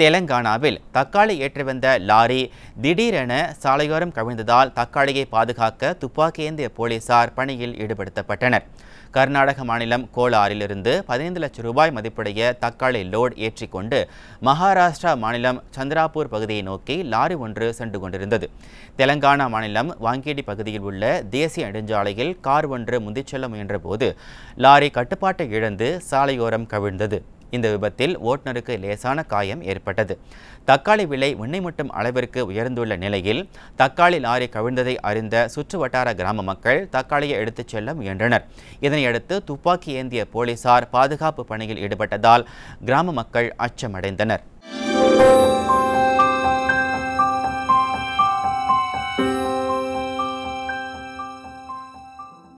தெலங்கானாவில் தக்காளி ஏற்றி வந்த லாரி திடீரென சாலையோரம் கவிழ்ந்ததால் தக்காளியை பாதுகாக்க துப்பாக்கியேந்திய போலீசார் பணியில் ஈடுபடுத்தப்பட்டனர் கர்நாடக மாநிலம் கோலாரிலிருந்து பதினைந்து லட்சம் ரூபாய் மதிப்புடைய தக்காளி லோட் ஏற்றிக்கொண்டு மகாராஷ்டிரா மாநிலம் சந்திராபூர் பகுதியை நோக்கி லாரி ஒன்று சென்று கொண்டிருந்தது தெலங்கானா மாநிலம் வாங்கேடி பகுதியில் உள்ள தேசிய நெடுஞ்சாலையில் கார் ஒன்று முந்திச் செல்ல முயன்றபோது லாரி கட்டுப்பாட்டை இழந்து சாலையோரம் கவிழ்ந்தது இந்த விபத்தில் ஓட்டுநருக்கு லேசான காயம் ஏற்பட்டது தக்காளி விலை விண்ணை மட்டும் அளவிற்கு உயர்ந்துள்ள நிலையில் தக்காளி லாரி கவிழ்ந்ததை அறிந்த சுற்று வட்டார கிராம மக்கள் தக்காளியை எடுத்துச் செல்ல முயன்றனர் இதனையடுத்து துப்பாக்கி ஏந்திய போலீசார் பாதுகாப்பு பணியில் ஈடுபட்டதால் கிராம மக்கள் அச்சமடைந்தனர்